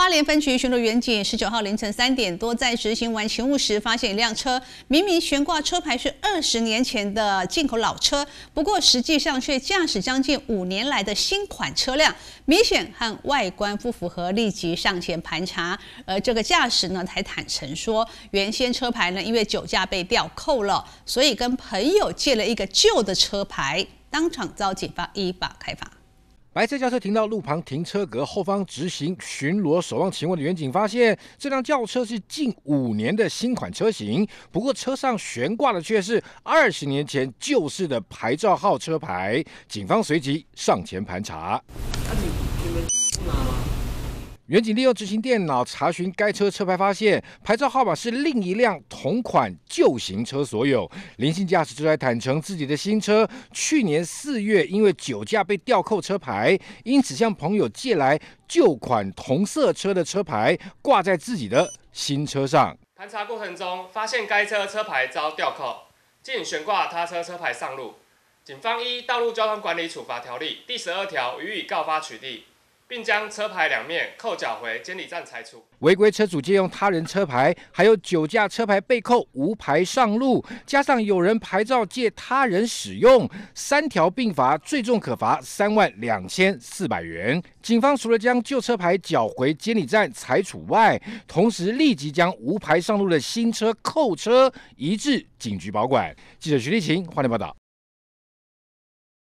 花莲分局巡逻员警十九号凌晨三点多在执行完勤务时，发现一辆车明明悬挂车牌是二十年前的进口老车，不过实际上却驾驶将近五年来的新款车辆，明显和外观不符合，立即上前盘查。而这个驾驶呢，才坦诚说原先车牌呢因为酒驾被吊扣了，所以跟朋友借了一个旧的车牌，当场遭警方依法开罚。白色轿车停到路旁停车格后方，执行巡逻守望勤务的远警发现，这辆轿车是近五年的新款车型，不过车上悬挂的却是二十年前旧式的牌照号车牌。警方随即上前盘查。民警利用执行电脑查询该车车牌，发现牌照号码是另一辆同款旧型车所有。林姓驾驶来坦诚，自己的新车去年四月因为酒驾被吊扣车牌，因此向朋友借来旧款同色车的车牌挂在自己的新车上。盘查过程中发现该车车牌遭吊扣，竟悬挂他车车牌上路。警方依《道路交通管理处罚条例》第十二条予以告发取缔。并将车牌两面扣缴回监理站拆除。违规车主借用他人车牌，还有酒驾车牌被扣、无牌上路，加上有人牌照借他人使用，三条并罚，最重可罚三万两千四百元。警方除了将旧车牌缴回监理站拆除外，同时立即将无牌上路的新车扣车移至警局保管。记者徐立勤，欢迎报道。